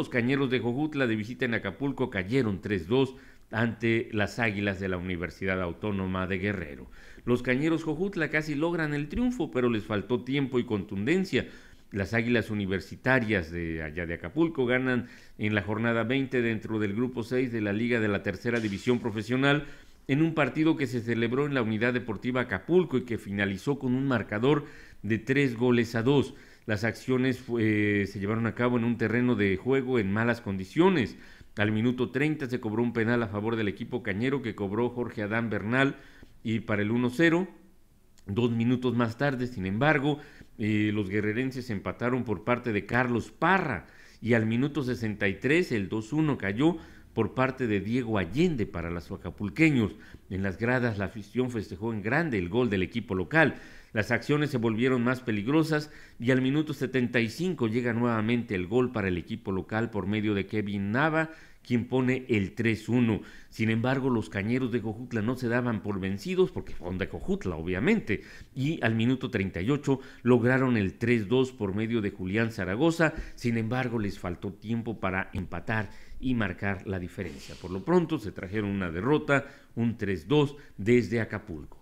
Los cañeros de Jojutla de visita en Acapulco cayeron 3-2 ante las Águilas de la Universidad Autónoma de Guerrero. Los cañeros Jojutla casi logran el triunfo, pero les faltó tiempo y contundencia. Las Águilas Universitarias de allá de Acapulco ganan en la jornada 20 dentro del grupo 6 de la Liga de la Tercera División Profesional en un partido que se celebró en la Unidad Deportiva Acapulco y que finalizó con un marcador de tres goles a dos. Las acciones eh, se llevaron a cabo en un terreno de juego en malas condiciones. Al minuto 30 se cobró un penal a favor del equipo cañero que cobró Jorge Adán Bernal y para el 1-0. Dos minutos más tarde, sin embargo, eh, los guerrerenses empataron por parte de Carlos Parra y al minuto 63 el 2-1 cayó por parte de Diego Allende para los acapulqueños. En las gradas la afición festejó en grande el gol del equipo local. Las acciones se volvieron más peligrosas y al minuto 75 llega nuevamente el gol para el equipo local por medio de Kevin Nava, quien pone el 3-1. Sin embargo, los cañeros de Cojutla no se daban por vencidos, porque son de Cojutla, obviamente, y al minuto 38 lograron el 3-2 por medio de Julián Zaragoza. Sin embargo, les faltó tiempo para empatar y marcar la diferencia. Por lo pronto, se trajeron una derrota, un 3-2 desde Acapulco.